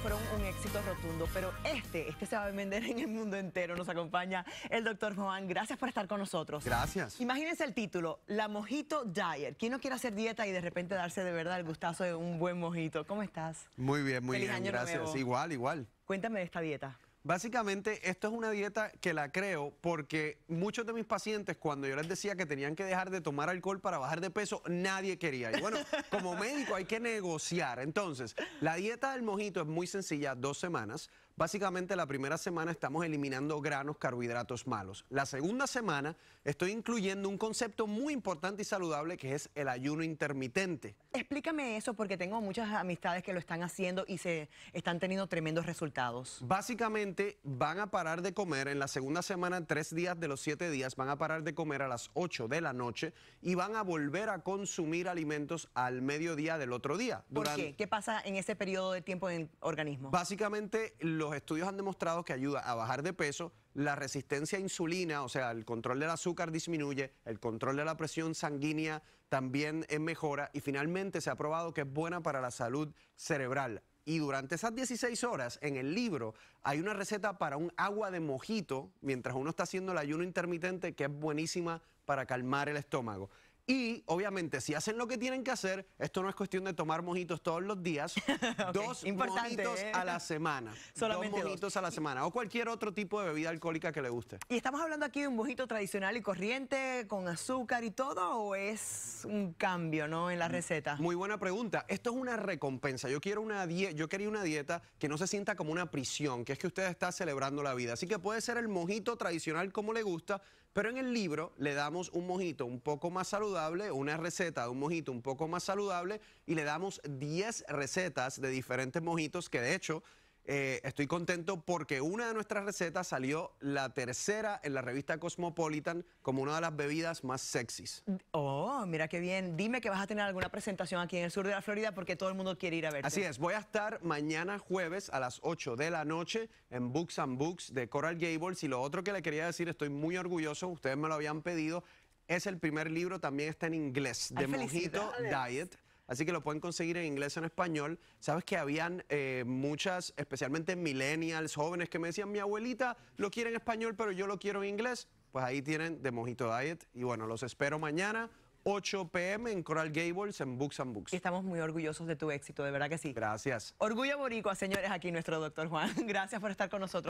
fueron un éxito rotundo, pero este, este se va a vender en el mundo entero. Nos acompaña el doctor Juan. Gracias por estar con nosotros. Gracias. Imagínense el título, la mojito diet. ¿Quién no quiere hacer dieta y de repente darse de verdad el gustazo de un buen mojito? ¿Cómo estás? Muy bien, muy bien. gracias. Igual, igual. Cuéntame de esta dieta. Básicamente, esto es una dieta que la creo porque muchos de mis pacientes, cuando yo les decía que tenían que dejar de tomar alcohol para bajar de peso, nadie quería. Y bueno, como médico hay que negociar. Entonces, la dieta del mojito es muy sencilla, dos semanas. Básicamente la primera semana estamos eliminando granos, carbohidratos malos. La segunda semana estoy incluyendo un concepto muy importante y saludable que es el ayuno intermitente. Explícame eso porque tengo muchas amistades que lo están haciendo y se están teniendo tremendos resultados. Básicamente van a parar de comer en la segunda semana, tres días de los siete días, van a parar de comer a las ocho de la noche y van a volver a consumir alimentos al mediodía del otro día. ¿Por qué? ¿Qué pasa en ese periodo de tiempo en el organismo? Básicamente los estudios han demostrado que ayuda a bajar de peso, la resistencia a insulina, o sea, el control del azúcar disminuye, el control de la presión sanguínea también eh, mejora y finalmente se ha probado que es buena para la salud cerebral. Y durante esas 16 horas en el libro hay una receta para un agua de mojito mientras uno está haciendo el ayuno intermitente que es buenísima para calmar el estómago. Y obviamente, si hacen lo que tienen que hacer, esto no es cuestión de tomar mojitos todos los días. dos mojitos a la semana. Solamente dos mojitos a la semana. O cualquier otro tipo de bebida alcohólica que le guste. ¿Y estamos hablando aquí de un mojito tradicional y corriente, con azúcar y todo? ¿O es un cambio ¿no? en la mm, receta? Muy buena pregunta. Esto es una recompensa. Yo, quiero una yo quería una dieta que no se sienta como una prisión, que es que usted está celebrando la vida. Así que puede ser el mojito tradicional como le gusta, pero en el libro le damos un mojito un poco más saludable, una receta de un mojito un poco más saludable y le damos 10 recetas de diferentes mojitos que de hecho eh, estoy contento porque una de nuestras recetas salió la tercera en la revista Cosmopolitan como una de las bebidas más sexys. Oh, mira qué bien. Dime que vas a tener alguna presentación aquí en el sur de la Florida porque todo el mundo quiere ir a verte. Así es, voy a estar mañana jueves a las 8 de la noche en Books and Books de Coral Gables y lo otro que le quería decir, estoy muy orgulloso, ustedes me lo habían pedido, es el primer libro, también está en inglés, de Mojito Diet Así que lo pueden conseguir en inglés o en español. Sabes que habían eh, muchas, especialmente millennials, jóvenes, que me decían, mi abuelita lo quiere en español, pero yo lo quiero en inglés. Pues ahí tienen de Mojito Diet. Y bueno, los espero mañana. 8 p.m. en Coral Gables en Books and Books. Y estamos muy orgullosos de tu éxito, de verdad que sí. Gracias. Orgullo boricua, señores, aquí nuestro doctor Juan. Gracias por estar con nosotros.